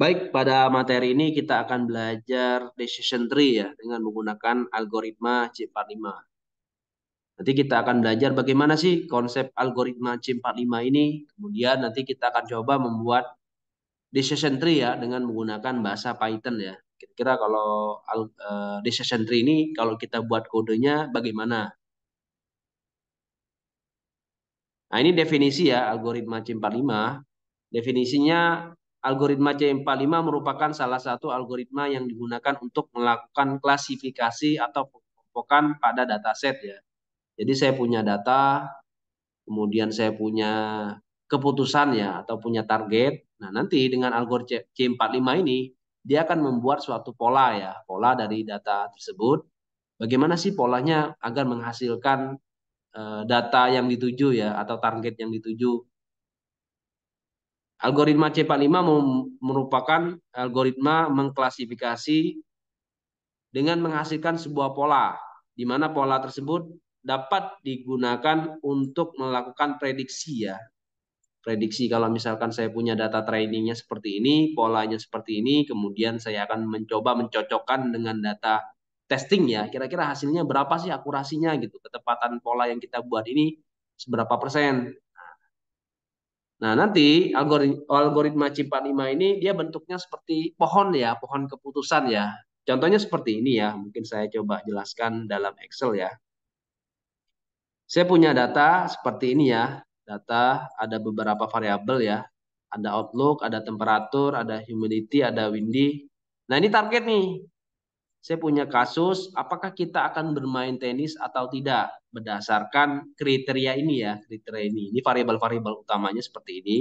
Baik, pada materi ini kita akan belajar decision tree ya dengan menggunakan algoritma C45. Nanti kita akan belajar bagaimana sih konsep algoritma C45 ini. Kemudian nanti kita akan coba membuat decision tree ya dengan menggunakan bahasa Python ya. Kira-kira kalau eh, decision tree ini kalau kita buat kodenya bagaimana? Nah, ini definisi ya algoritma C45. Definisinya Algoritma C45 merupakan salah satu algoritma yang digunakan untuk melakukan klasifikasi atau pengelompokan pada dataset ya. Jadi saya punya data, kemudian saya punya keputusan ya atau punya target. Nah, nanti dengan algoritma C45 ini dia akan membuat suatu pola ya, pola dari data tersebut. Bagaimana sih polanya agar menghasilkan eh, data yang dituju ya atau target yang dituju Algoritma C45 merupakan algoritma mengklasifikasi dengan menghasilkan sebuah pola, di mana pola tersebut dapat digunakan untuk melakukan prediksi ya. Prediksi kalau misalkan saya punya data trainingnya seperti ini, polanya seperti ini, kemudian saya akan mencoba mencocokkan dengan data testing ya. Kira-kira hasilnya berapa sih akurasinya gitu, ketepatan pola yang kita buat ini seberapa persen. Nah, nanti algoritma c 45 ini dia bentuknya seperti pohon ya, pohon keputusan ya. Contohnya seperti ini ya, mungkin saya coba jelaskan dalam Excel ya. Saya punya data seperti ini ya. Data ada beberapa variabel ya. Ada outlook, ada temperatur, ada humidity, ada windy. Nah, ini target nih saya punya kasus, apakah kita akan bermain tenis atau tidak berdasarkan kriteria ini ya, kriteria ini. Ini variabel-variabel utamanya seperti ini.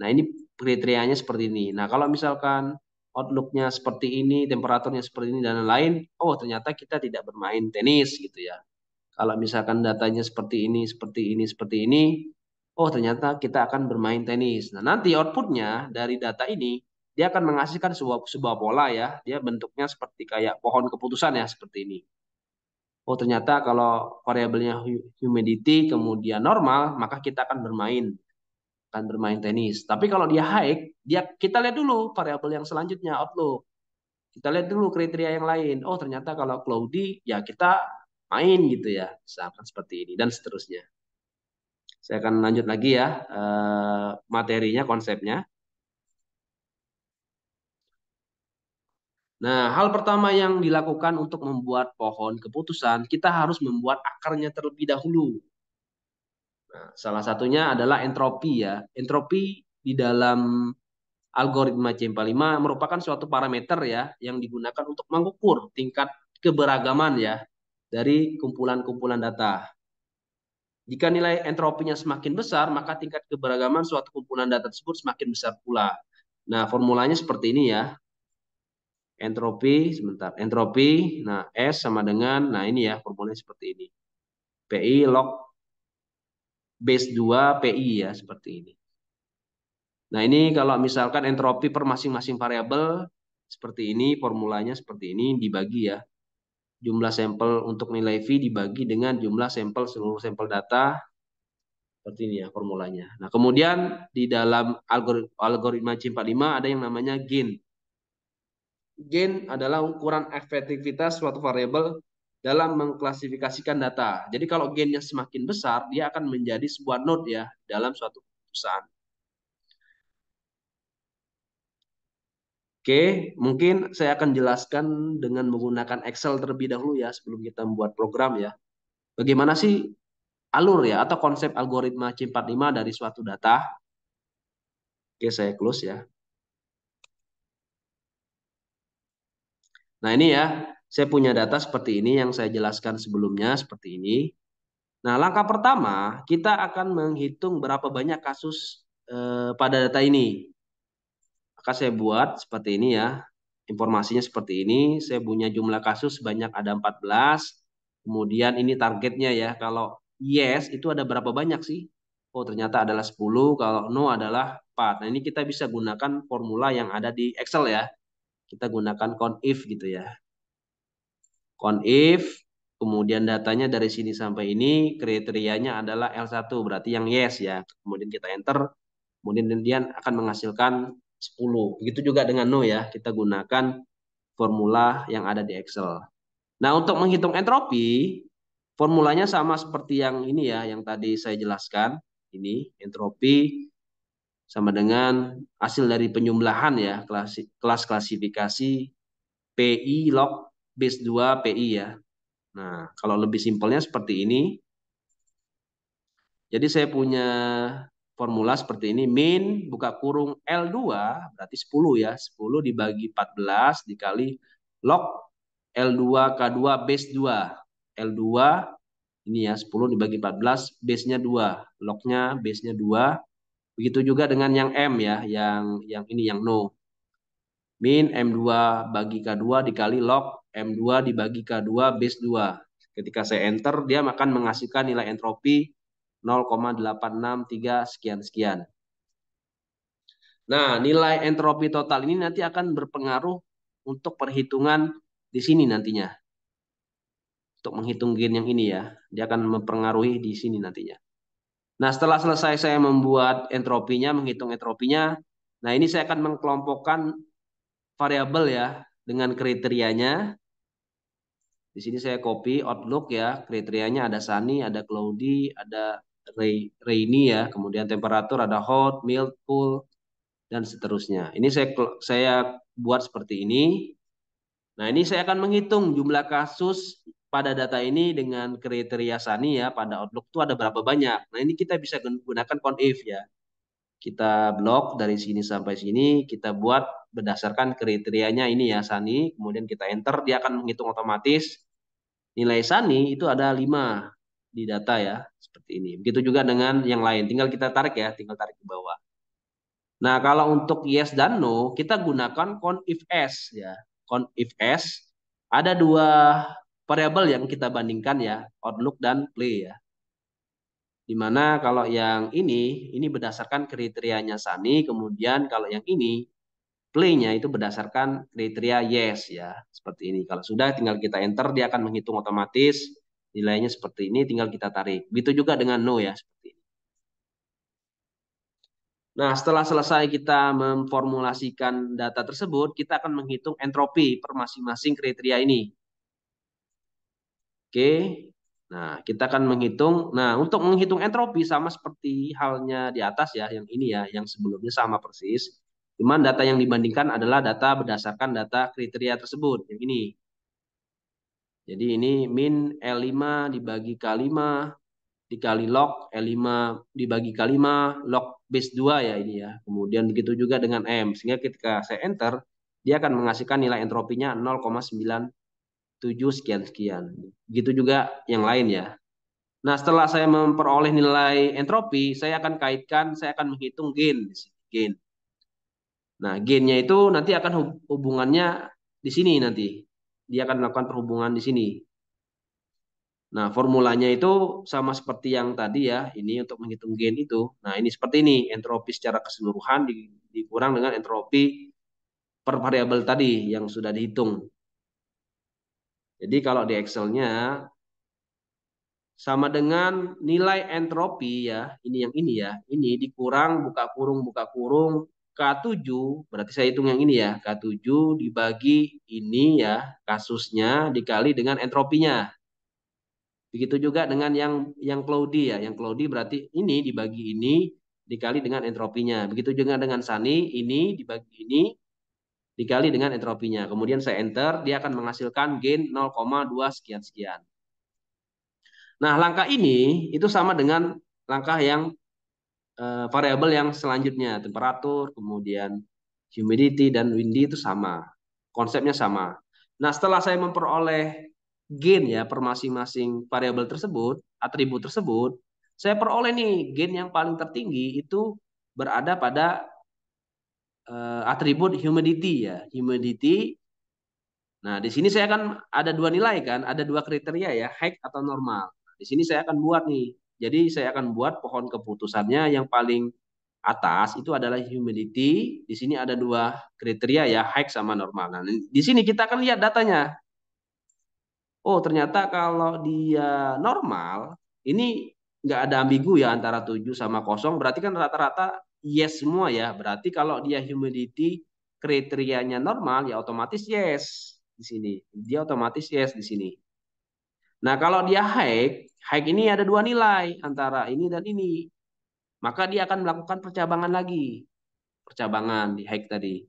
Nah, ini kriterianya seperti ini. Nah, kalau misalkan outlooknya seperti ini, temperaturnya seperti ini dan lain-lain, oh ternyata kita tidak bermain tenis gitu ya. Kalau misalkan datanya seperti ini, seperti ini, seperti ini, oh ternyata kita akan bermain tenis. Nah, nanti outputnya dari data ini dia akan menghasilkan sebuah sebuah bola ya. Dia bentuknya seperti kayak pohon keputusan ya seperti ini. Oh ternyata kalau variabelnya humidity kemudian normal, maka kita akan bermain akan bermain tenis. Tapi kalau dia high, dia kita lihat dulu variabel yang selanjutnya outlook. Kita lihat dulu kriteria yang lain. Oh ternyata kalau cloudy ya kita main gitu ya. Misalkan seperti ini dan seterusnya. Saya akan lanjut lagi ya eh, materinya, konsepnya. Nah, hal pertama yang dilakukan untuk membuat pohon keputusan, kita harus membuat akarnya terlebih dahulu. Nah, salah satunya adalah entropi ya. Entropi di dalam algoritma c 5 merupakan suatu parameter ya yang digunakan untuk mengukur tingkat keberagaman ya dari kumpulan-kumpulan data. Jika nilai entropinya semakin besar, maka tingkat keberagaman suatu kumpulan data tersebut semakin besar pula. Nah, formulanya seperti ini ya entropi sebentar entropi nah S sama dengan nah ini ya formulanya seperti ini PI log base 2 PI ya seperti ini nah ini kalau misalkan entropi per masing-masing variabel seperti ini formulanya seperti ini dibagi ya jumlah sampel untuk nilai V dibagi dengan jumlah sampel seluruh sampel data seperti ini ya formulanya. Nah, kemudian di dalam algoritma C45 ada yang namanya gain. Gain adalah ukuran efektivitas suatu variabel dalam mengklasifikasikan data. Jadi kalau gainnya semakin besar, dia akan menjadi sebuah node ya dalam suatu keputusan. Oke, mungkin saya akan jelaskan dengan menggunakan Excel terlebih dahulu ya sebelum kita membuat program ya. Bagaimana sih alur ya atau konsep algoritma C45 dari suatu data? Oke, saya close ya. Nah ini ya, saya punya data seperti ini yang saya jelaskan sebelumnya seperti ini. Nah langkah pertama kita akan menghitung berapa banyak kasus eh, pada data ini. Maka saya buat seperti ini ya, informasinya seperti ini. Saya punya jumlah kasus sebanyak ada 14. Kemudian ini targetnya ya, kalau yes itu ada berapa banyak sih? oh ternyata adalah 10, kalau no adalah 4. Nah ini kita bisa gunakan formula yang ada di Excel ya kita gunakan count if gitu ya. count if kemudian datanya dari sini sampai ini, kriterianya adalah L1, berarti yang yes ya. Kemudian kita enter, kemudian kemudian akan menghasilkan 10. Begitu juga dengan no ya, kita gunakan formula yang ada di Excel. Nah, untuk menghitung entropi, formulanya sama seperti yang ini ya, yang tadi saya jelaskan. Ini entropi sama dengan hasil dari penjumlahan ya kelas, kelas klasifikasi PI log base 2 PI ya. Nah, kalau lebih simpelnya seperti ini. Jadi saya punya formula seperti ini min buka kurung L2 berarti 10 ya. 10 dibagi 14 dikali log L2 K2 base 2. L2 ini ya 10 dibagi 14 base-nya 2, log-nya base-nya 2 Begitu juga dengan yang M ya, yang yang ini yang no. Min M2 bagi K2 dikali log M2 dibagi K2 base 2. Ketika saya enter, dia akan menghasilkan nilai entropi 0,863 sekian-sekian. Nah, nilai entropi total ini nanti akan berpengaruh untuk perhitungan di sini nantinya. Untuk menghitung gain yang ini ya, dia akan mempengaruhi di sini nantinya. Nah, setelah selesai saya membuat entropinya, menghitung entropinya, nah ini saya akan mengkelompokkan variabel ya dengan kriterianya. Di sini saya copy Outlook ya, kriterianya ada sunny, ada cloudy, ada rainy ya, kemudian temperatur ada hot, mild, cool dan seterusnya. Ini saya saya buat seperti ini. Nah, ini saya akan menghitung jumlah kasus pada data ini dengan kriteria Sani ya pada Outlook itu ada berapa banyak. Nah ini kita bisa gunakan count if ya. Kita blok dari sini sampai sini, kita buat berdasarkan kriterianya ini ya Sani, kemudian kita enter, dia akan menghitung otomatis nilai Sani itu ada 5 di data ya, seperti ini. Begitu juga dengan yang lain, tinggal kita tarik ya, tinggal tarik ke bawah. Nah kalau untuk yes dan no, kita gunakan count if s ya. Count if s, ada dua variabel yang kita bandingkan ya outlook dan play ya dimana kalau yang ini ini berdasarkan kriterianya Sani kemudian kalau yang ini play-nya itu berdasarkan kriteria yes ya seperti ini kalau sudah tinggal kita enter dia akan menghitung otomatis nilainya seperti ini tinggal kita tarik begitu juga dengan no ya seperti ini nah setelah selesai kita memformulasikan data tersebut kita akan menghitung entropi per masing-masing kriteria ini Oke. Nah, kita akan menghitung. Nah, untuk menghitung entropi sama seperti halnya di atas ya, yang ini ya, yang sebelumnya sama persis. Cuman data yang dibandingkan adalah data berdasarkan data kriteria tersebut, yang ini. Jadi ini min L5 dibagi K5 dikali log L5 dibagi K5 log base 2 ya ini ya. Kemudian begitu juga dengan M. Sehingga ketika saya enter, dia akan menghasilkan nilai entropinya 7 sekian sekian. Gitu juga yang lain ya. Nah, setelah saya memperoleh nilai entropi, saya akan kaitkan, saya akan menghitung gain di sini, gain. Nah, gainnya itu nanti akan hubungannya di sini nanti. Dia akan melakukan perhubungan di sini. Nah, formulanya itu sama seperti yang tadi ya, ini untuk menghitung gain itu. Nah, ini seperti ini, entropi secara keseluruhan dikurang dengan entropi per variabel tadi yang sudah dihitung. Jadi kalau di Excel-nya sama dengan nilai entropi ya, ini yang ini ya, ini dikurang buka kurung buka kurung K7, berarti saya hitung yang ini ya, K7 dibagi ini ya, kasusnya dikali dengan entropinya. Begitu juga dengan yang yang cloudy ya, yang cloudy berarti ini dibagi ini dikali dengan entropinya. Begitu juga dengan Sani ini dibagi ini dikali dengan entropinya. Kemudian saya enter, dia akan menghasilkan gain 0,2 sekian-sekian. Nah, langkah ini itu sama dengan langkah yang uh, variabel yang selanjutnya, temperatur, kemudian humidity dan windy itu sama. Konsepnya sama. Nah, setelah saya memperoleh gain ya per masing-masing variabel tersebut, atribut tersebut, saya peroleh nih gain yang paling tertinggi itu berada pada uh, atribut humidity ya, humidity. Nah, di sini saya akan ada dua nilai kan, ada dua kriteria ya, high atau normal. di sini saya akan buat nih. Jadi saya akan buat pohon keputusannya yang paling atas itu adalah humidity. Di sini ada dua kriteria ya, high sama normal. Nah, di sini kita akan lihat datanya. Oh, ternyata kalau dia normal, ini nggak ada ambigu ya antara 7 sama kosong berarti kan rata-rata yes semua ya. Berarti kalau dia humidity kriterianya normal ya otomatis yes di sini. Dia otomatis yes di sini. Nah, kalau dia high, high ini ada dua nilai antara ini dan ini. Maka dia akan melakukan percabangan lagi. Percabangan di high tadi.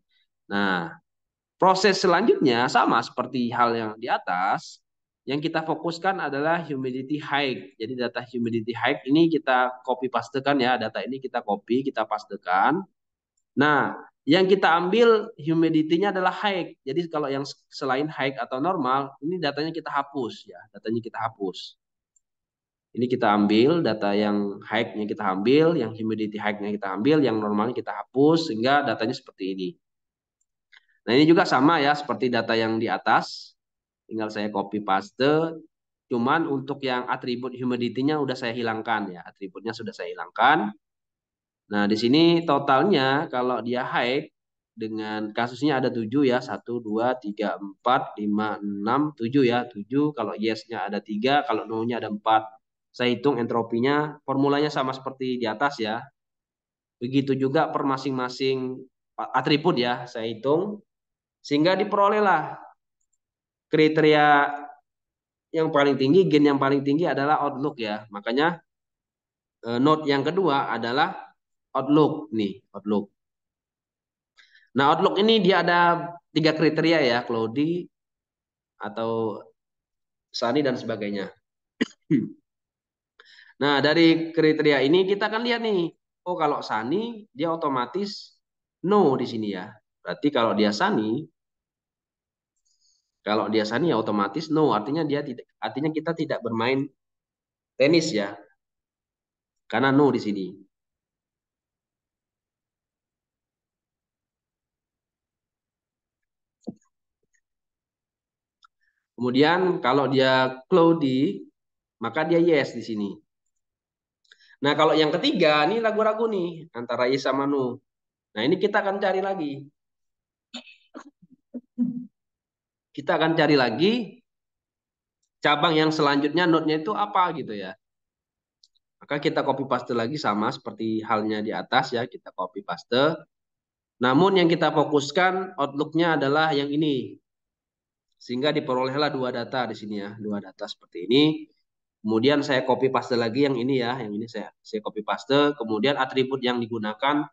Nah, proses selanjutnya sama seperti hal yang di atas, yang kita fokuskan adalah humidity high. Jadi data humidity high ini kita copy paste kan ya, data ini kita copy, kita paste kan. Nah, yang kita ambil humidity-nya adalah high. Jadi kalau yang selain high atau normal, ini datanya kita hapus ya, datanya kita hapus. Ini kita ambil data yang high-nya kita ambil, yang humidity high-nya kita ambil, yang normalnya kita hapus sehingga datanya seperti ini. Nah, ini juga sama ya seperti data yang di atas tinggal saya copy paste. Cuman untuk yang atribut humidity-nya udah saya hilangkan ya, atributnya sudah saya hilangkan. Nah, di sini totalnya kalau dia high dengan kasusnya ada 7 ya, 1 2 3 4 5 6 7 ya, 7 kalau yes-nya ada 3, kalau no-nya ada 4. Saya hitung entropinya, formulanya sama seperti di atas ya. Begitu juga per masing-masing atribut ya, saya hitung sehingga diperolehlah kriteria yang paling tinggi, gen yang paling tinggi adalah outlook ya. Makanya eh, node yang kedua adalah outlook nih, outlook. Nah, outlook ini dia ada tiga kriteria ya, Claudi atau Sani dan sebagainya. nah, dari kriteria ini kita akan lihat nih. Oh, kalau Sani dia otomatis no di sini ya. Berarti kalau dia Sani kalau dia sunny ya otomatis no, artinya dia tidak artinya kita tidak bermain tenis ya. Karena no di sini. Kemudian kalau dia cloudy, maka dia yes di sini. Nah kalau yang ketiga, ini ragu-ragu nih antara yes sama no. Nah ini kita akan cari lagi. kita akan cari lagi cabang yang selanjutnya node-nya itu apa gitu ya. Maka kita copy paste lagi sama seperti halnya di atas ya, kita copy paste. Namun yang kita fokuskan outlook-nya adalah yang ini. Sehingga diperolehlah dua data di sini ya, dua data seperti ini. Kemudian saya copy paste lagi yang ini ya, yang ini saya saya copy paste, kemudian atribut yang digunakan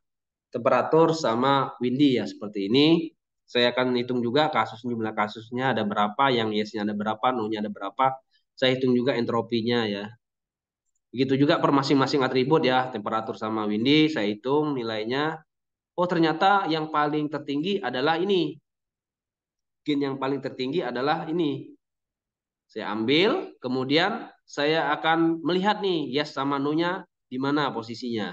temperatur sama windy ya seperti ini. Saya akan hitung juga kasus jumlah kasusnya ada berapa, yang yesnya ada berapa, no ada berapa. Saya hitung juga entropinya ya. Begitu juga per masing-masing atribut ya, temperatur sama windy, saya hitung nilainya. Oh ternyata yang paling tertinggi adalah ini. Gen yang paling tertinggi adalah ini. Saya ambil, kemudian saya akan melihat nih yes sama no-nya di mana posisinya.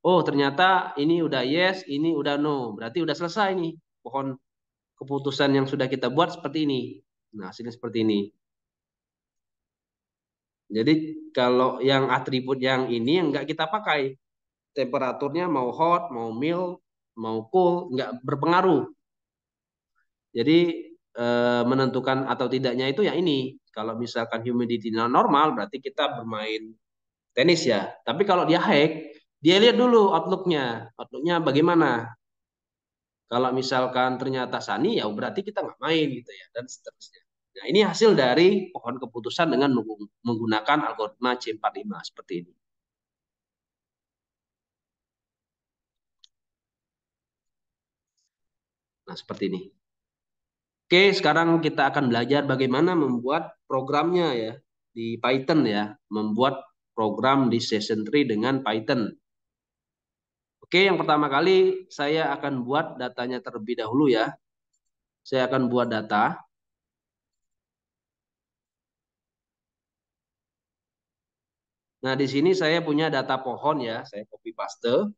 Oh ternyata ini udah yes, ini udah no. Berarti udah selesai nih pohon keputusan yang sudah kita buat seperti ini. Nah, hasilnya seperti ini. Jadi kalau yang atribut yang ini yang nggak kita pakai, temperaturnya mau hot, mau mild, mau cool, nggak berpengaruh. Jadi eh, menentukan atau tidaknya itu yang ini. Kalau misalkan humidity normal, berarti kita bermain tenis ya. Tapi kalau dia high, dia lihat dulu outlooknya, outlooknya bagaimana. Kalau misalkan ternyata sani ya berarti kita nggak main gitu ya dan seterusnya. Nah ini hasil dari pohon keputusan dengan menggunakan algoritma C45 seperti ini. Nah seperti ini. Oke, sekarang kita akan belajar bagaimana membuat programnya ya di Python ya, membuat program di session 3 dengan Python. Oke, yang pertama kali saya akan buat datanya terlebih dahulu ya. Saya akan buat data. Nah, di sini saya punya data pohon ya. Saya copy paste.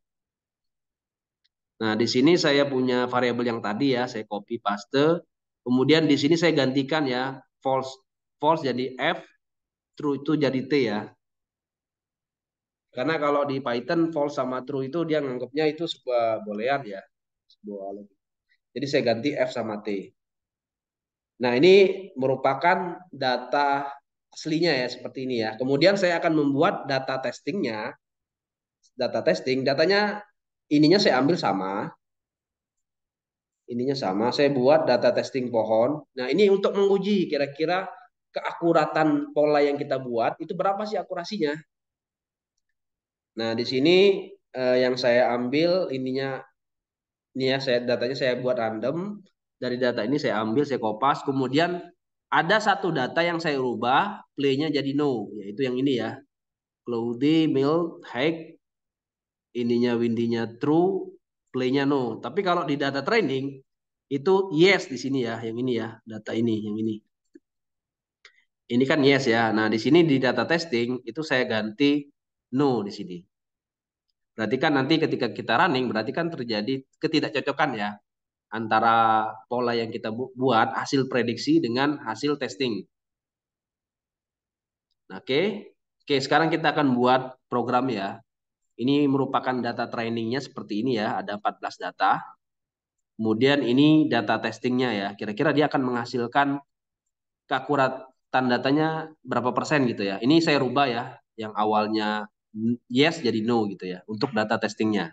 Nah, di sini saya punya variabel yang tadi ya. Saya copy paste. Kemudian di sini saya gantikan ya false false jadi f, true itu jadi t ya. Karena kalau di Python false sama true itu dia nganggapnya itu sebuah boolean ya. Sebuah logik. Jadi saya ganti F sama T. Nah, ini merupakan data aslinya ya seperti ini ya. Kemudian saya akan membuat data testingnya. Data testing, datanya ininya saya ambil sama. Ininya sama, saya buat data testing pohon. Nah, ini untuk menguji kira-kira keakuratan pola yang kita buat itu berapa sih akurasinya. Nah, di sini eh, yang saya ambil ininya ini ya saya datanya saya buat random. Dari data ini saya ambil, saya kopas, kemudian ada satu data yang saya rubah, play-nya jadi no, yaitu yang ini ya. Cloudy, mild, high, ininya windinya true, play-nya no. Tapi kalau di data training itu yes di sini ya, yang ini ya, data ini, yang ini. Ini kan yes ya. Nah, di sini di data testing itu saya ganti no di sini. Berarti kan nanti ketika kita running berarti kan terjadi ketidakcocokan ya antara pola yang kita buat hasil prediksi dengan hasil testing. Oke. Okay. Oke, okay, sekarang kita akan buat program ya. Ini merupakan data trainingnya seperti ini ya, ada 14 data. Kemudian ini data testingnya ya, kira-kira dia akan menghasilkan keakuratan datanya berapa persen gitu ya. Ini saya rubah ya, yang awalnya yes jadi no gitu ya untuk data testingnya.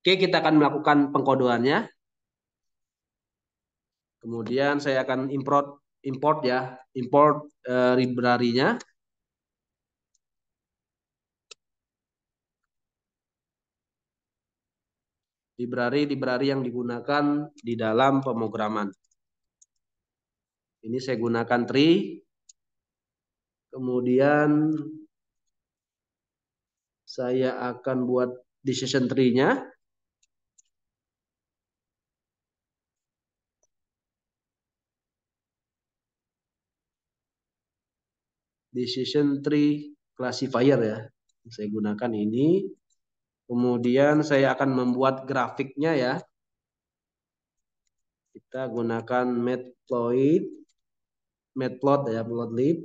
Oke, kita akan melakukan pengkodoannya. Kemudian saya akan import import ya, import uh, library-nya. Library-library yang digunakan di dalam pemrograman. Ini saya gunakan tree. Kemudian saya akan buat decision tree-nya. Decision tree classifier ya. Saya gunakan ini. Kemudian saya akan membuat grafiknya ya. Kita gunakan matplotlib, matplot ya, plotlib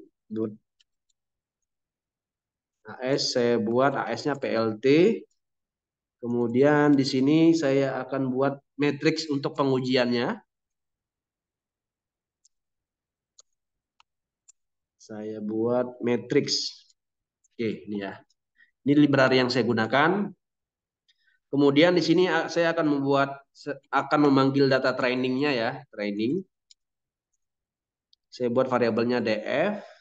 AS saya buat AS-nya PLT. Kemudian di sini saya akan buat matriks untuk pengujiannya. Saya buat matriks. Oke, ini ya. Ini library yang saya gunakan. Kemudian di sini saya akan membuat akan memanggil data trainingnya ya, training. Saya buat variabelnya df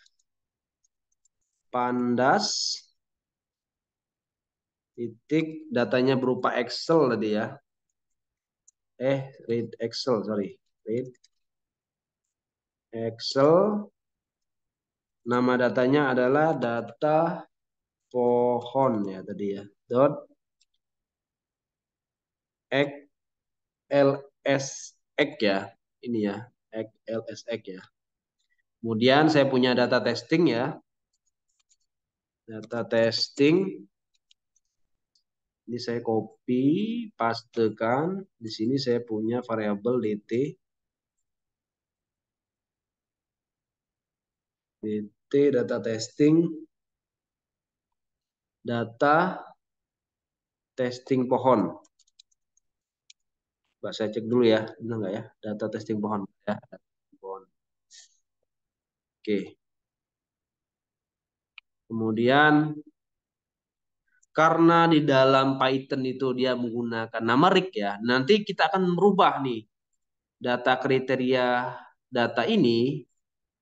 pandas titik datanya berupa Excel tadi ya. Eh, read Excel, sorry. Read Excel. Nama datanya adalah data pohon ya tadi ya. Dot XLSX ya. Ini ya, XLSX ya. Kemudian saya punya data testing ya data testing ini saya copy pastekan di sini saya punya variabel dt dt data testing data testing pohon Mbak saya cek dulu ya benar nggak ya data testing pohon ya pohon oke Kemudian karena di dalam Python itu dia menggunakan nama rig ya. Nanti kita akan merubah nih data kriteria data ini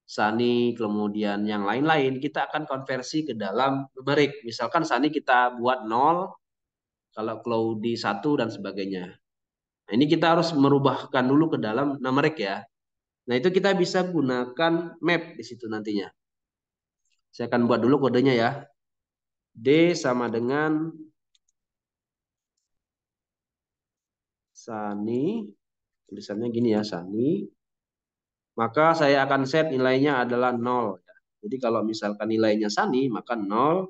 Sani kemudian yang lain-lain kita akan konversi ke dalam numerik. Misalkan Sani kita buat 0 kalau Cloudy 1 dan sebagainya. Nah, ini kita harus merubahkan dulu ke dalam numerik ya. Nah, itu kita bisa gunakan map di situ nantinya. Saya akan buat dulu kodenya ya. D sama dengan Sani. Tulisannya gini ya, Sani. Maka saya akan set nilainya adalah 0. Ya. Jadi kalau misalkan nilainya Sani, maka 0.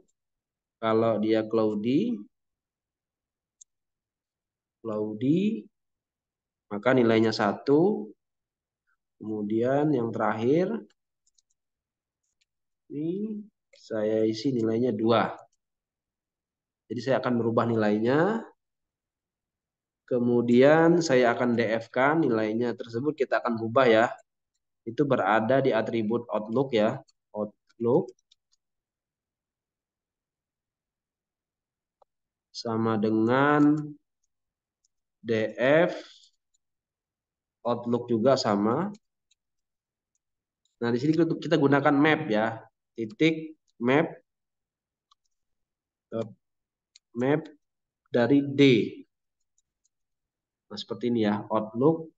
Kalau dia Cloudy, Cloudy, maka nilainya satu. Kemudian yang terakhir, ini saya isi nilainya 2. Jadi saya akan merubah nilainya. Kemudian saya akan DF-kan nilainya tersebut kita akan ubah ya. Itu berada di atribut Outlook ya. Outlook sama dengan DF Outlook juga sama. Nah, di sini kita gunakan map ya titik map eh, map dari D. Nah, seperti ini ya, Outlook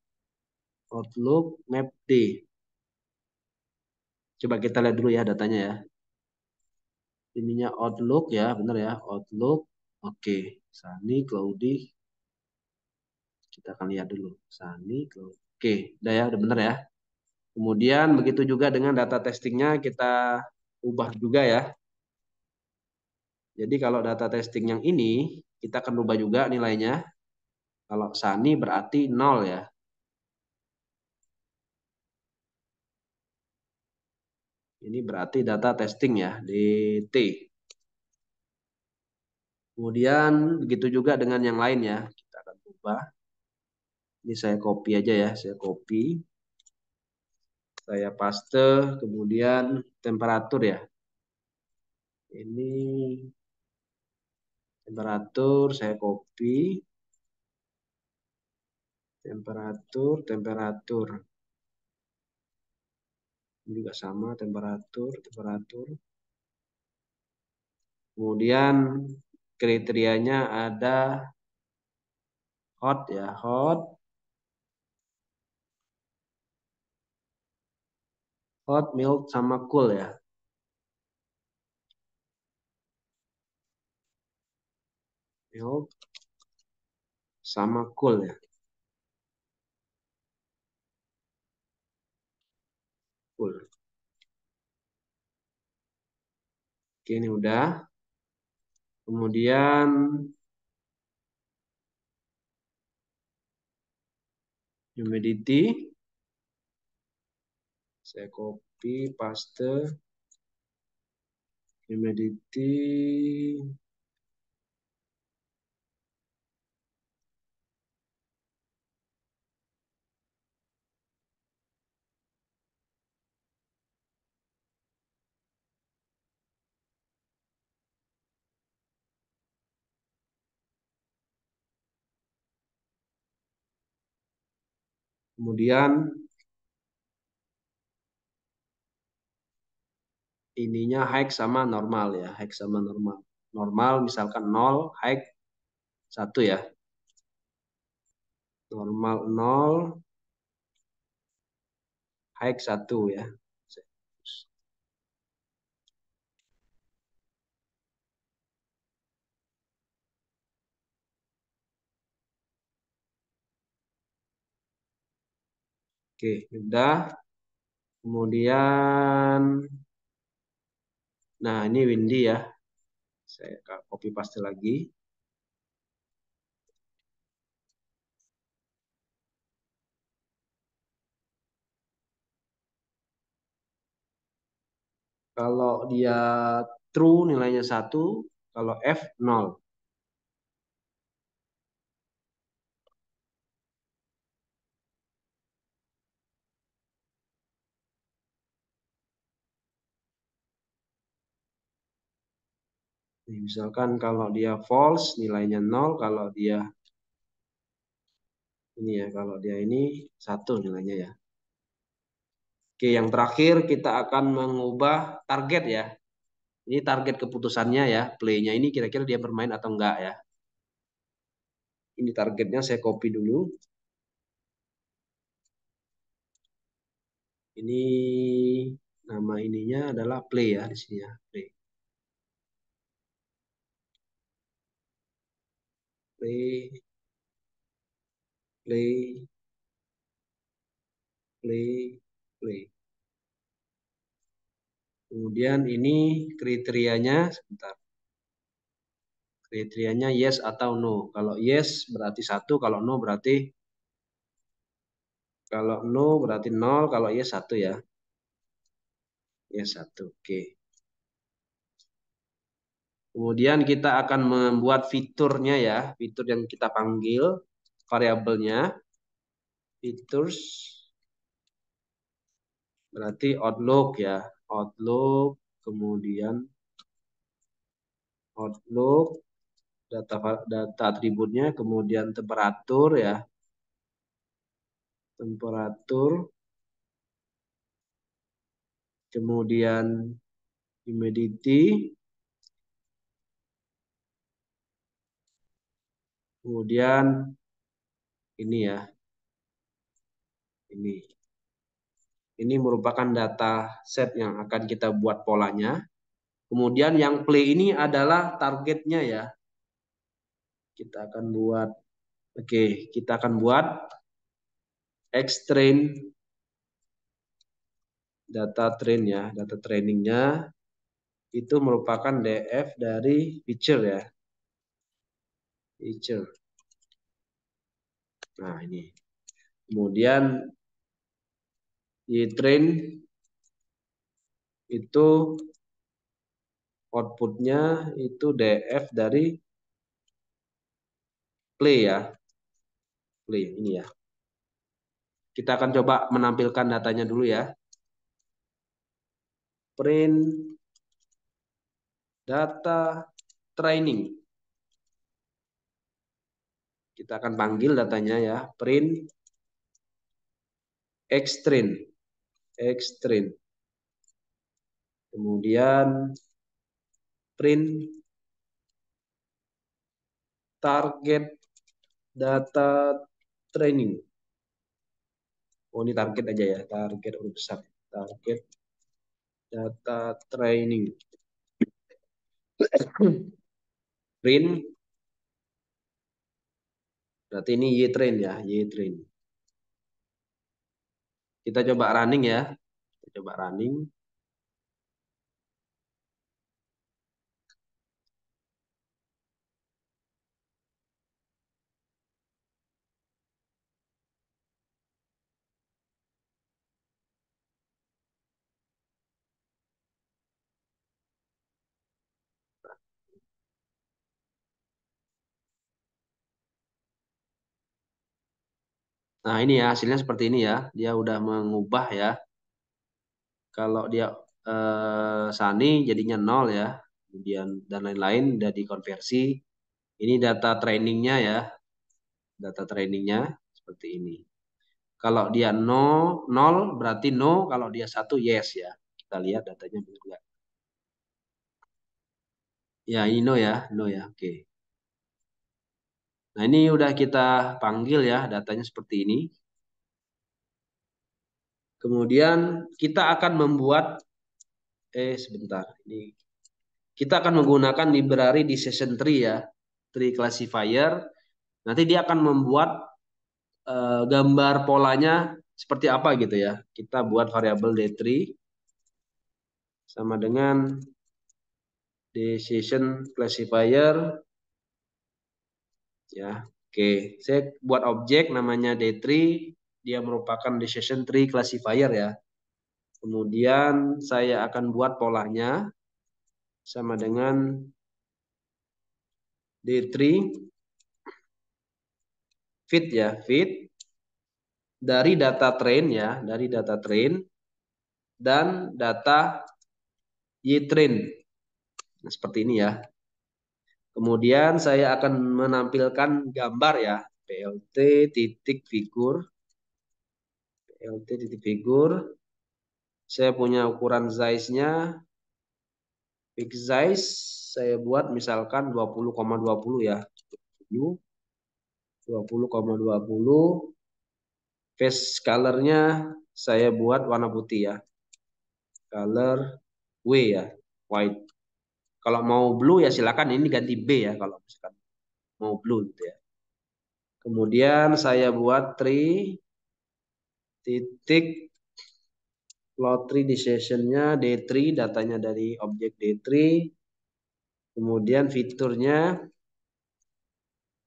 Outlook map D. Coba kita lihat dulu ya datanya ya. Ininya Outlook ya, benar ya, Outlook. Oke, Sani, Claudi. Kita akan lihat dulu. Sunny Claudi. Oke, udah ya, udah benar ya. Kemudian begitu juga dengan data testingnya kita ubah juga ya. Jadi kalau data testing yang ini kita akan ubah juga nilainya. Kalau sani berarti nol ya. Ini berarti data testing ya, DT. Kemudian begitu juga dengan yang lain ya. Kita akan ubah. Ini saya copy aja ya, saya copy saya paste, kemudian temperatur ya. Ini temperatur saya copy. Temperatur, temperatur. Ini juga sama temperatur, temperatur. Kemudian kriterianya ada hot ya, hot hot, milk sama cool ya. Milk sama cool ya. Cool. Oke, ini udah. Kemudian humidity saya copy, paste. Humidity. Kemudian ininya high sama normal ya, high sama normal. Normal misalkan 0, high 1 ya. Normal 0, high 1 ya. Oke, sudah. Kemudian Nah, ini Windy ya. Saya copy paste lagi. Kalau dia true nilainya satu kalau F 0. Misalkan kalau dia false nilainya nol, kalau dia ini ya, kalau dia ini satu nilainya ya. Oke, yang terakhir kita akan mengubah target ya. Ini target keputusannya ya, playnya ini kira-kira dia bermain atau enggak ya. Ini targetnya saya copy dulu. Ini nama ininya adalah play ya di sini ya, play. play, play, play, play. Kemudian ini kriterianya sebentar. Kriterianya yes atau no. Kalau yes berarti satu, kalau no berarti kalau no berarti nol, kalau yes satu ya. Yes satu, oke. Okay. Kemudian kita akan membuat fiturnya ya, fitur yang kita panggil variabelnya features berarti outlook ya, outlook kemudian outlook data data atributnya kemudian temperatur ya. Temperatur kemudian humidity kemudian ini ya ini ini merupakan data set yang akan kita buat polanya kemudian yang play ini adalah targetnya ya kita akan buat oke okay, kita akan buat extrain data train ya data trainingnya itu merupakan df dari feature ya teacher. Nah, ini. Kemudian di train itu outputnya itu df dari play ya. Play ini ya. Kita akan coba menampilkan datanya dulu ya. Print data training. Kita akan panggil datanya ya, print extrin. Extrin. Kemudian print target data training. Oh, ini target aja ya, target huruf besar. Target data training. Print Berarti ini Y train ya, Y train. Kita coba running ya. Kita coba running. Nah, ini ya hasilnya seperti ini ya. Dia udah mengubah ya. Kalau dia eh, sani jadinya nol ya. Kemudian dan lain-lain udah dikonversi. Ini data trainingnya ya. Data trainingnya seperti ini. Kalau dia no, nol berarti no. Kalau dia satu yes ya. Kita lihat datanya benar ya. ya, ini no ya, no ya. Oke. Okay. Nah, ini udah kita panggil ya datanya seperti ini. Kemudian kita akan membuat eh sebentar. Ini kita akan menggunakan library di session 3 ya, tree classifier. Nanti dia akan membuat eh, gambar polanya seperti apa gitu ya. Kita buat variabel d3 sama dengan decision classifier ya. Oke, saya buat objek namanya D3, dia merupakan decision tree classifier ya. Kemudian saya akan buat polanya sama dengan D3 fit ya, fit dari data train ya, dari data train dan data y train. Nah, seperti ini ya. Kemudian saya akan menampilkan gambar ya, PLT titik figur. PLT titik figur. Saya punya ukuran size-nya. Big size saya buat misalkan 20,20 ,20 ya. 20,20. Face color-nya saya buat warna putih ya. Color W ya, white. Kalau mau blue ya silakan ini ganti B ya kalau misalkan mau blue gitu ya. Kemudian saya buat tri titik plot tree di sessionnya D3 datanya dari objek D3 kemudian fiturnya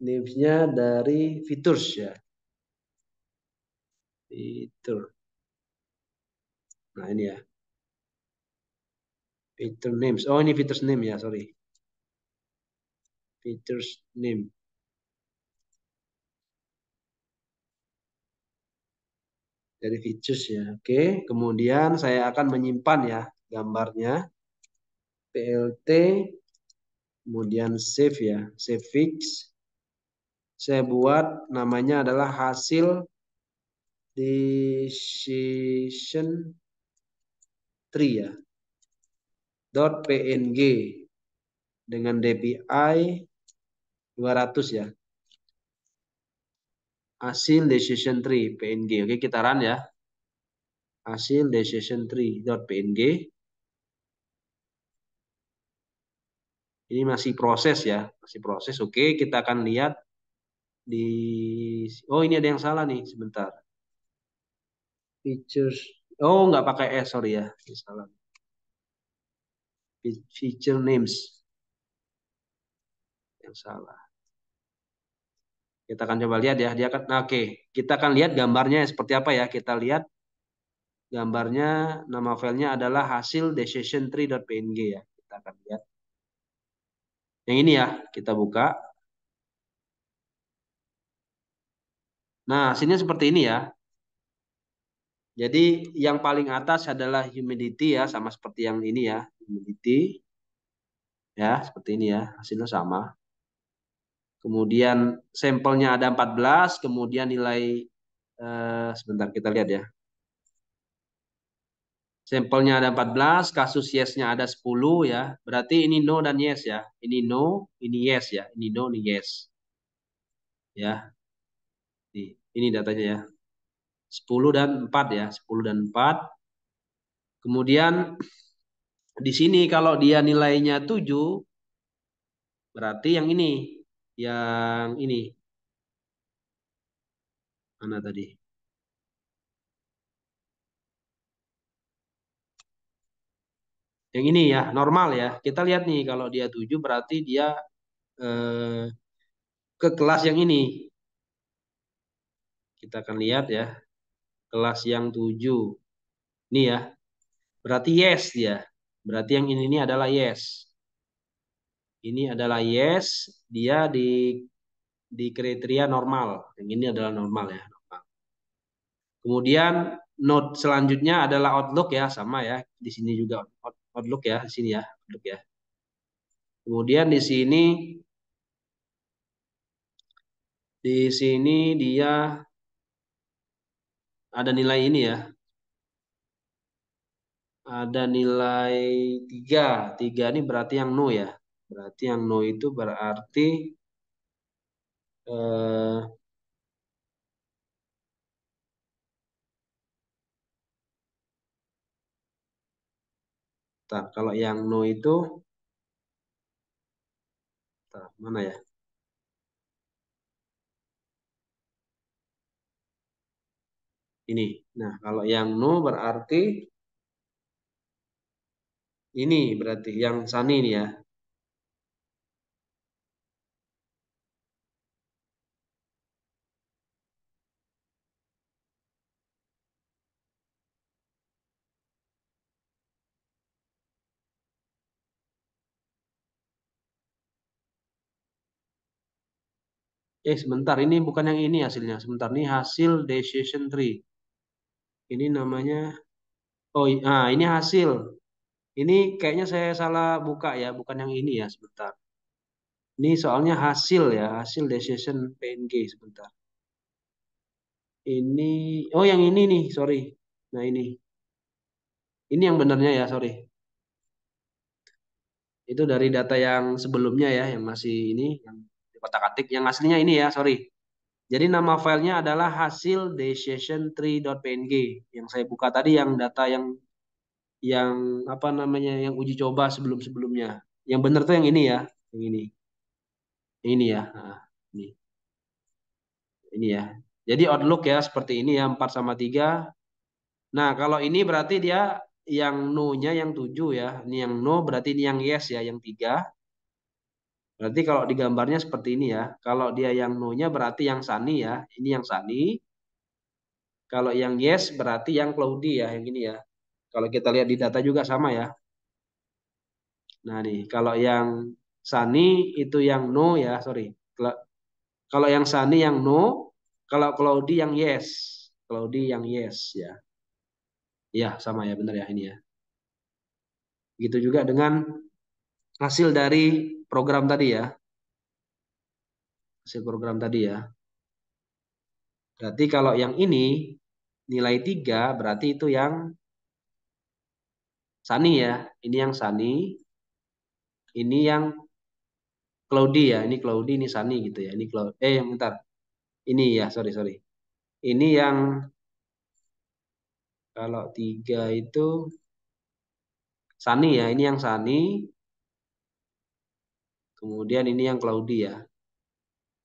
names-nya dari features ya fitur nah ini ya Peter names. Oh ini Peter's name ya, sorry. Peter's name. Dari features ya. Oke, kemudian saya akan menyimpan ya gambarnya. PLT kemudian save ya, save fix. Saya buat namanya adalah hasil decision tree ya .png dengan DPI 200 ya. Hasil decision tree PNG. Oke, kita run ya. Hasil decision tree .png. Ini masih proses ya, masih proses. Oke, kita akan lihat di Oh, ini ada yang salah nih, sebentar. Features. Oh, nggak pakai S, sorry ya. Ini salah feature names yang salah. Kita akan coba lihat ya. Dia akan nah, oke, kita akan lihat gambarnya seperti apa ya. Kita lihat gambarnya nama filenya adalah hasil decision tree.png ya. Kita akan lihat. Yang ini ya, kita buka. Nah, hasilnya seperti ini ya. Jadi yang paling atas adalah humidity ya, sama seperti yang ini ya, humidity. Ya, seperti ini ya, hasilnya sama. Kemudian sampelnya ada 14, kemudian nilai, eh, sebentar kita lihat ya. Sampelnya ada 14, kasus yes-nya ada 10 ya. Berarti ini no dan yes ya. Ini no, ini yes ya. Ini no, ini yes. Ya. Ini, ini datanya ya. 10 dan 4 ya, 10 dan 4. Kemudian di sini kalau dia nilainya 7 berarti yang ini, yang ini. Mana tadi? Yang ini ya, normal ya. Kita lihat nih kalau dia 7 berarti dia eh, ke kelas yang ini. Kita akan lihat ya kelas yang 7. Ini ya. Berarti yes dia. Berarti yang ini, ini adalah yes. Ini adalah yes, dia di di kriteria normal. Yang ini adalah normal ya, normal. Kemudian note selanjutnya adalah outlook ya, sama ya. Di sini juga outlook ya, di sini ya, outlook ya. Kemudian di sini di sini dia ada nilai ini ya. Ada nilai 3. 3 ini berarti yang no ya. Berarti yang no itu berarti eh, Bentar, kalau yang no itu Bentar, mana ya? ini. Nah, kalau yang no berarti ini berarti yang sani ini ya. Eh sebentar, ini bukan yang ini hasilnya. Sebentar, ini hasil decision tree. Ini namanya oh ah ini hasil. Ini kayaknya saya salah buka ya, bukan yang ini ya sebentar. Ini soalnya hasil ya, hasil decision PNG sebentar. Ini oh yang ini nih, sorry. Nah ini. Ini yang benernya ya, sorry itu dari data yang sebelumnya ya yang masih ini yang di kotak yang aslinya ini ya sorry jadi nama filenya adalah hasil decision tree.png yang saya buka tadi yang data yang yang apa namanya yang uji coba sebelum-sebelumnya. Yang benar tuh yang ini ya, yang ini. Yang ini ya. Nah, ini. Ini ya. Jadi outlook ya seperti ini ya 4 sama 3. Nah, kalau ini berarti dia yang no-nya yang 7 ya. Ini yang no berarti ini yang yes ya yang 3. Berarti kalau digambarnya seperti ini ya. Kalau dia yang no-nya berarti yang sunny ya. Ini yang sunny Kalau yang yes berarti yang cloudy ya. Yang ini ya. Kalau kita lihat di data juga sama ya. Nah nih. Kalau yang sunny itu yang no ya. Sorry. Kalau yang sunny yang no. Kalau cloudy yang yes. cloudy yang yes ya. ya sama ya benar ya ini ya. gitu juga dengan hasil dari program tadi ya. Hasil program tadi ya. Berarti kalau yang ini nilai 3 berarti itu yang Sunny ya. Ini yang Sunny Ini yang Cloudy ya. Ini Cloudy, ini Sunny gitu ya. Ini cloud Eh, bentar. Ini ya, sorry, sorry. Ini yang kalau tiga itu Sunny ya, ini yang Sunny Kemudian ini yang cloudy ya.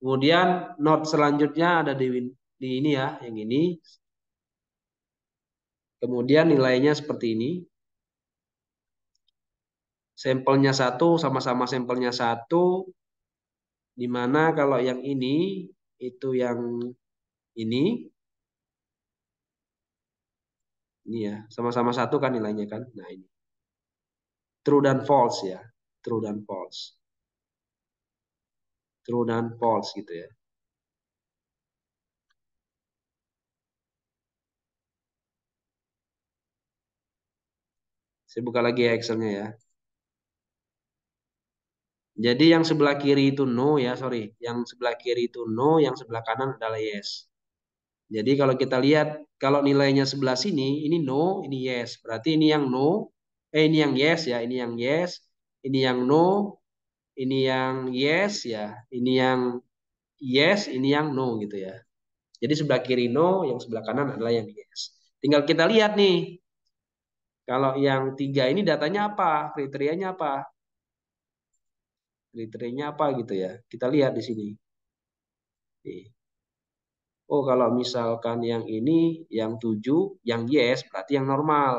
Kemudian node selanjutnya ada di, di ini ya, yang ini. Kemudian nilainya seperti ini. Sampelnya satu, sama-sama sampelnya satu. Dimana kalau yang ini, itu yang ini. Ini ya, sama-sama satu kan nilainya kan. Nah ini. True dan false ya. True dan false. True dan False gitu ya. Saya buka lagi ya Excelnya ya. Jadi yang sebelah kiri itu no ya, sorry. Yang sebelah kiri itu no, yang sebelah kanan adalah yes. Jadi kalau kita lihat, kalau nilainya sebelah sini, ini no, ini yes. Berarti ini yang no, eh ini yang yes ya, ini yang yes, ini yang no, ini yang yes ya, ini yang yes, ini yang no gitu ya. Jadi sebelah kiri no, yang sebelah kanan adalah yang yes. Tinggal kita lihat nih. Kalau yang tiga ini datanya apa? Kriterianya apa? Kriterianya apa gitu ya. Kita lihat di sini. Oh kalau misalkan yang ini, yang tujuh, yang yes, berarti yang normal.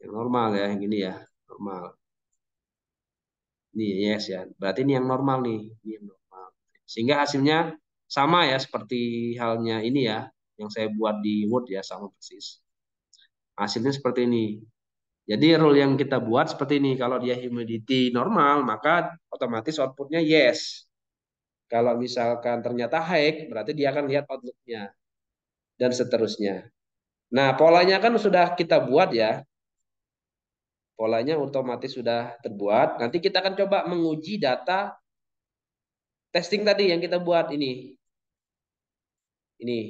Yang normal ya, yang ini ya, normal. Nih, yes ya. Berarti ini yang normal nih. Ini yang normal. Sehingga hasilnya sama ya seperti halnya ini ya. Yang saya buat di Word ya sama persis. Hasilnya seperti ini. Jadi rule yang kita buat seperti ini. Kalau dia humidity normal maka otomatis outputnya yes. Kalau misalkan ternyata high berarti dia akan lihat outputnya Dan seterusnya. Nah polanya kan sudah kita buat ya polanya otomatis sudah terbuat. Nanti kita akan coba menguji data testing tadi yang kita buat ini. Ini.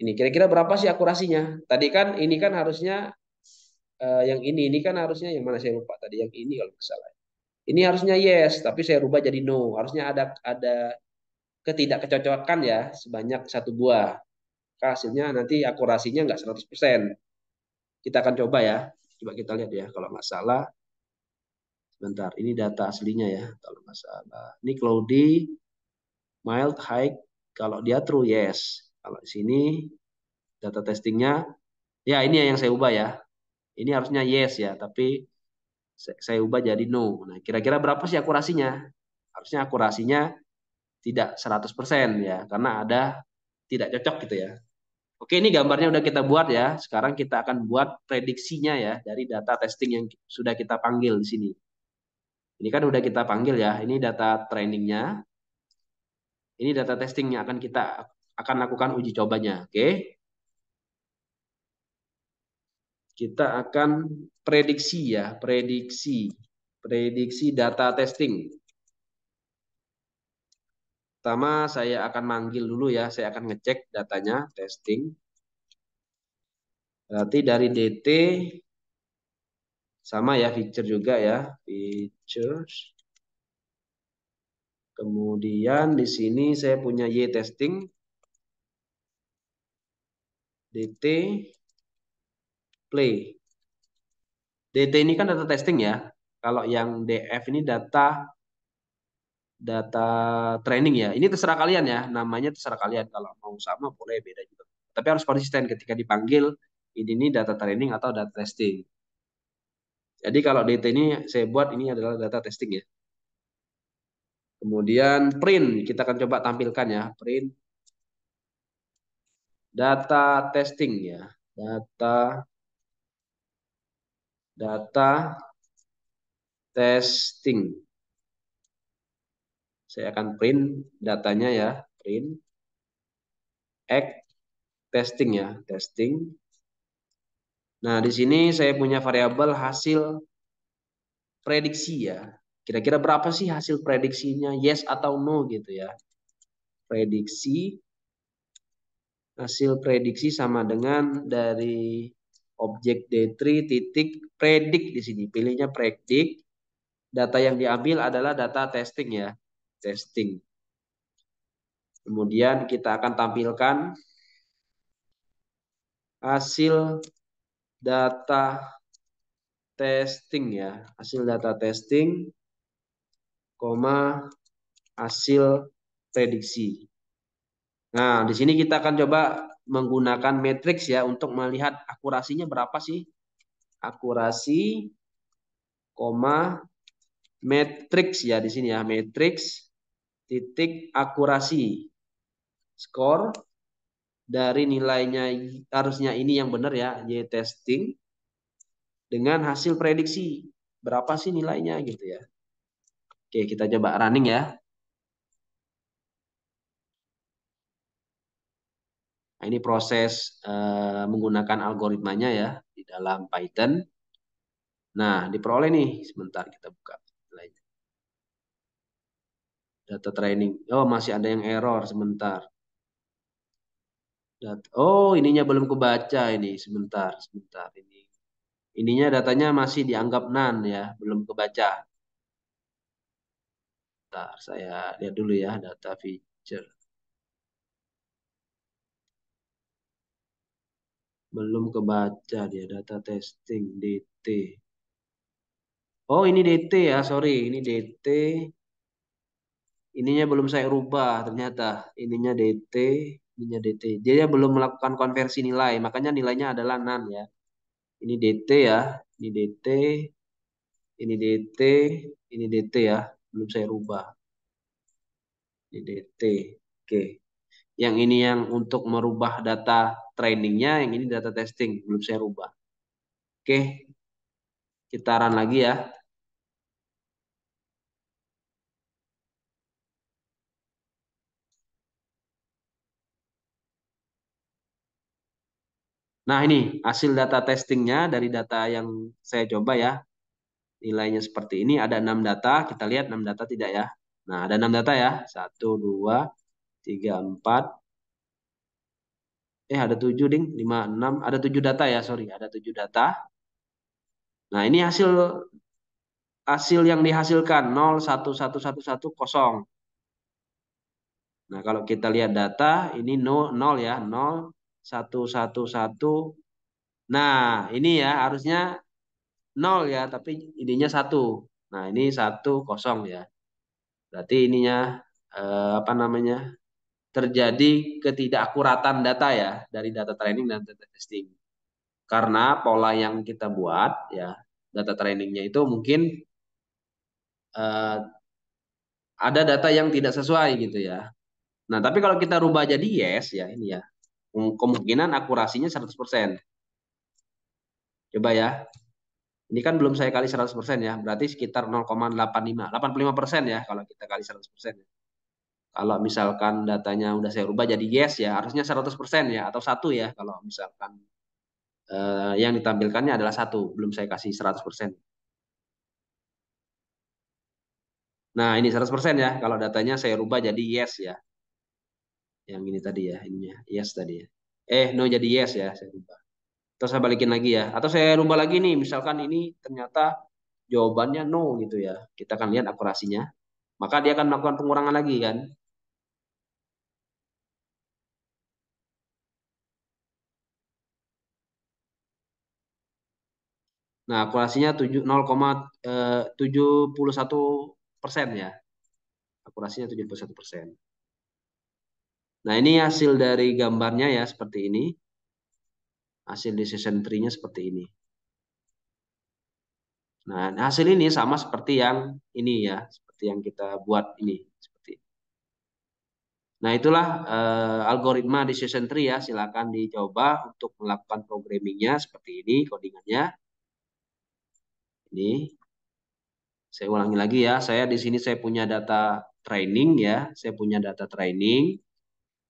Ini kira-kira berapa sih akurasinya? Tadi kan ini kan harusnya uh, yang ini ini kan harusnya yang mana saya lupa tadi yang ini kalau nggak salah. Ini harusnya yes, tapi saya rubah jadi no. Harusnya ada ada ketidakkecocokan ya sebanyak satu buah. Hasilnya nanti akurasinya nggak 100%. Kita akan coba ya. Coba kita lihat ya, kalau nggak salah. Sebentar, ini data aslinya ya, kalau nggak salah. Ini cloudy, mild, high. Kalau dia true, yes. Kalau di sini data testingnya, ya ini yang saya ubah ya. Ini harusnya yes ya, tapi saya ubah jadi no. Nah, kira-kira berapa sih akurasinya? Harusnya akurasinya tidak 100% ya, karena ada tidak cocok gitu ya. Oke, ini gambarnya udah kita buat ya. Sekarang kita akan buat prediksinya ya dari data testing yang sudah kita panggil di sini. Ini kan udah kita panggil ya. Ini data trainingnya. Ini data testing yang akan kita akan lakukan uji cobanya. Oke. Kita akan prediksi ya, prediksi, prediksi data testing. Pertama, saya akan manggil dulu ya. Saya akan ngecek datanya, testing. Berarti dari DT sama ya feature juga ya. Features. Kemudian di sini saya punya Y testing. DT play. DT ini kan data testing ya. Kalau yang DF ini data data training ya. Ini terserah kalian ya, namanya terserah kalian. Kalau mau sama boleh, beda juga. Tapi harus konsisten ketika dipanggil, ini, ini data training atau data testing. Jadi kalau DT ini saya buat ini adalah data testing ya. Kemudian print, kita akan coba tampilkan ya, print data testing ya, data data testing. Saya akan print datanya ya, print act testing ya, testing. Nah, di sini saya punya variabel hasil prediksi ya. Kira-kira berapa sih hasil prediksinya? Yes atau no gitu ya. Prediksi hasil prediksi sama dengan dari objek D3 titik predik di sini. Pilihnya predik. Data yang diambil adalah data testing ya testing. Kemudian kita akan tampilkan hasil data testing ya, hasil data testing, koma hasil prediksi. Nah, di sini kita akan coba menggunakan matrix ya untuk melihat akurasinya berapa sih? Akurasi, koma matriks ya di sini ya, matrix titik akurasi skor dari nilainya harusnya ini yang benar ya y testing dengan hasil prediksi berapa sih nilainya gitu ya oke kita coba running ya nah, ini proses eh, menggunakan algoritmanya ya di dalam Python nah diperoleh nih sebentar kita buka data training. Oh, masih ada yang error sebentar. Data, oh, ininya belum kebaca ini. Sebentar, sebentar ini. Ininya datanya masih dianggap nan ya, belum kebaca. Bentar, saya lihat dulu ya data feature. Belum kebaca dia data testing DT. Oh, ini DT ya, sorry. Ini DT ininya belum saya rubah ternyata ininya DT ininya DT dia belum melakukan konversi nilai makanya nilainya adalah nan ya ini DT ya ini DT ini DT ini DT ya belum saya rubah ini DT oke yang ini yang untuk merubah data trainingnya yang ini data testing belum saya rubah oke kita run lagi ya Nah, ini hasil data testingnya dari data yang saya coba ya. Nilainya seperti ini, ada 6 data. Kita lihat 6 data tidak ya. Nah, ada 6 data ya. 1, 2, 3, 4. Eh, ada 7, ding. 5, 6. Ada 7 data ya, sorry. Ada 7 data. Nah, ini hasil hasil yang dihasilkan. 0, 1, 1, 1, 1, 0. Nah, kalau kita lihat data, ini 0 ya. 0, satu satu satu nah ini ya harusnya nol ya tapi ininya satu nah ini satu kosong ya berarti ininya eh, apa namanya terjadi ketidakakuratan data ya dari data training dan data testing karena pola yang kita buat ya data trainingnya itu mungkin eh, ada data yang tidak sesuai gitu ya nah tapi kalau kita rubah jadi yes ya ini ya kemungkinan akurasinya 100%. Coba ya. Ini kan belum saya kali 100% ya, berarti sekitar 0,85, 85% ya kalau kita kali 100%. Ya. Kalau misalkan datanya udah saya rubah jadi yes ya, harusnya 100% ya atau satu ya kalau misalkan eh, yang ditampilkannya adalah satu, belum saya kasih 100%. Nah, ini 100% ya. Kalau datanya saya rubah jadi yes ya yang ini tadi ya ininya yes tadi ya eh no jadi yes ya saya rubah terus saya balikin lagi ya atau saya rubah lagi nih misalkan ini ternyata jawabannya no gitu ya kita akan lihat akurasinya maka dia akan melakukan pengurangan lagi kan Nah, akurasinya 0,71 eh, persen ya. Akurasinya 71 persen. Nah, ini hasil dari gambarnya ya seperti ini. Hasil decision tree-nya seperti ini. Nah, hasil ini sama seperti yang ini ya, seperti yang kita buat ini, seperti. Ini. Nah, itulah eh, algoritma decision tree ya, silakan dicoba untuk melakukan programming-nya seperti ini codingannya. Ini saya ulangi lagi ya, saya di sini saya punya data training ya, saya punya data training.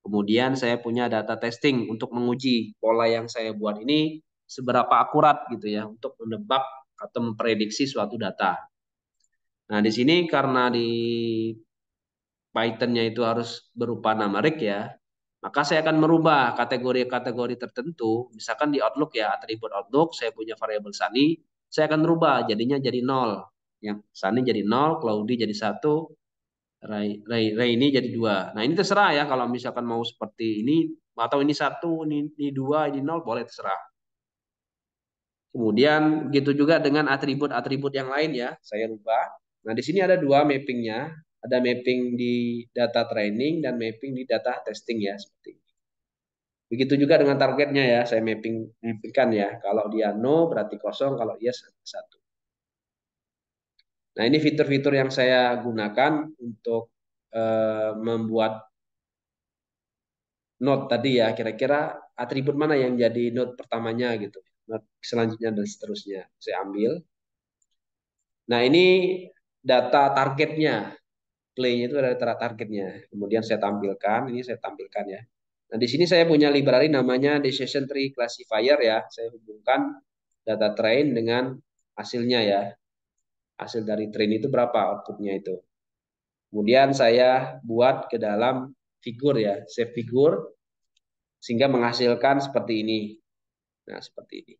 Kemudian saya punya data testing untuk menguji pola yang saya buat ini seberapa akurat gitu ya untuk menebak atau memprediksi suatu data. Nah di sini karena di Pythonnya itu harus berupa numerik ya, maka saya akan merubah kategori-kategori tertentu. Misalkan di Outlook ya atribut Outlook saya punya variabel Sunny, saya akan rubah jadinya jadi nol. Ya, Sunny jadi nol, Cloudy jadi satu, Ray Ray, Ray ini jadi dua. Nah ini terserah ya kalau misalkan mau seperti ini atau ini satu, ini, ini dua, ini nol boleh terserah. Kemudian gitu juga dengan atribut-atribut yang lain ya saya rubah. Nah di sini ada dua mappingnya, ada mapping di data training dan mapping di data testing ya seperti ini. Begitu juga dengan targetnya ya, saya mapping mappingkan ya. Kalau dia no berarti kosong, kalau yes satu. Nah, ini fitur-fitur yang saya gunakan untuk eh, membuat note tadi ya, kira-kira atribut mana yang jadi note pertamanya gitu, note selanjutnya dan seterusnya. Saya ambil. Nah, ini data targetnya. Play-nya itu ada data targetnya. Kemudian saya tampilkan, ini saya tampilkan ya. Nah, di sini saya punya library namanya Decision Tree Classifier ya. Saya hubungkan data train dengan hasilnya ya hasil dari train itu berapa outputnya itu. Kemudian saya buat ke dalam figur ya, save figur sehingga menghasilkan seperti ini. Nah, seperti ini.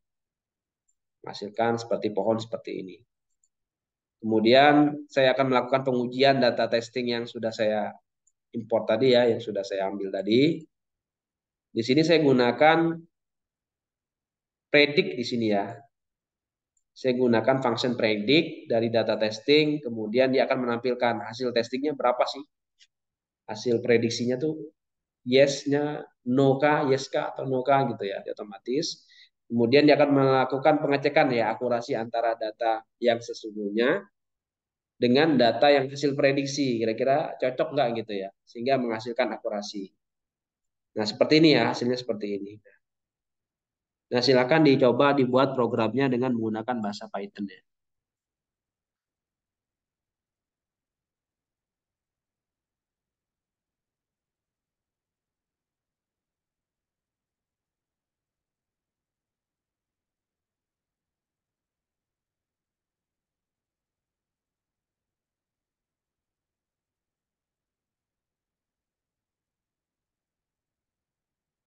Menghasilkan seperti pohon seperti ini. Kemudian saya akan melakukan pengujian data testing yang sudah saya import tadi ya, yang sudah saya ambil tadi. Di sini saya gunakan predik di sini ya saya gunakan function predict dari data testing, kemudian dia akan menampilkan hasil testingnya berapa sih? Hasil prediksinya tuh yes-nya, no-kah, yes-kah, atau no-kah gitu ya, otomatis. Kemudian dia akan melakukan pengecekan ya akurasi antara data yang sesungguhnya dengan data yang hasil prediksi, kira-kira cocok nggak gitu ya, sehingga menghasilkan akurasi. Nah seperti ini ya, hasilnya seperti ini. Nah, silakan dicoba dibuat programnya dengan menggunakan bahasa Python ya.